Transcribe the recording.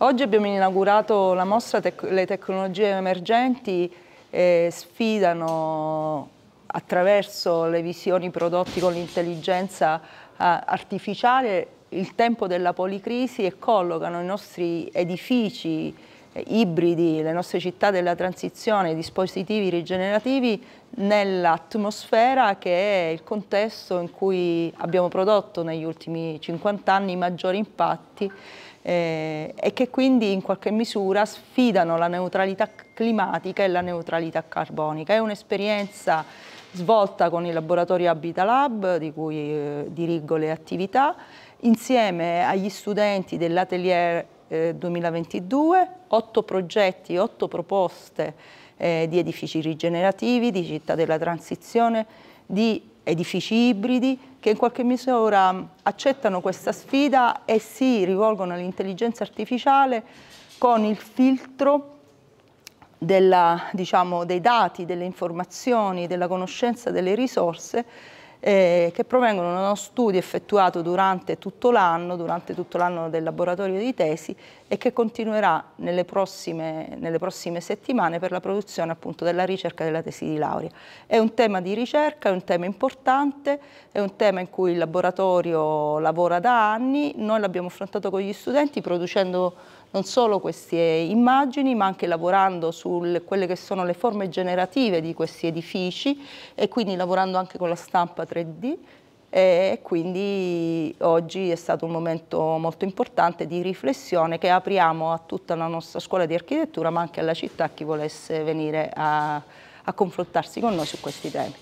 Oggi abbiamo inaugurato la mostra Tec Le tecnologie emergenti eh, sfidano attraverso le visioni prodotte con l'intelligenza artificiale il tempo della policrisi e collocano i nostri edifici ibridi, le nostre città della transizione, dispositivi rigenerativi nell'atmosfera che è il contesto in cui abbiamo prodotto negli ultimi 50 anni i maggiori impatti eh, e che quindi in qualche misura sfidano la neutralità climatica e la neutralità carbonica. È un'esperienza svolta con il laboratorio Habitalab di cui eh, dirigo le attività insieme agli studenti dell'atelier eh, 2022, 8 progetti, 8 proposte eh, di edifici rigenerativi, di città della transizione, di edifici ibridi che in qualche misura mm, accettano questa sfida e si rivolgono all'intelligenza artificiale con il filtro della, diciamo, dei dati, delle informazioni, della conoscenza delle risorse eh, che provengono da uno studio effettuato durante tutto l'anno, durante tutto l'anno del laboratorio di tesi e che continuerà nelle prossime, nelle prossime settimane per la produzione appunto della ricerca della tesi di laurea. È un tema di ricerca, è un tema importante, è un tema in cui il laboratorio lavora da anni, noi l'abbiamo affrontato con gli studenti producendo non solo queste immagini ma anche lavorando su quelle che sono le forme generative di questi edifici e quindi lavorando anche con la stampa 3D e quindi oggi è stato un momento molto importante di riflessione che apriamo a tutta la nostra scuola di architettura ma anche alla città chi volesse venire a, a confrontarsi con noi su questi temi.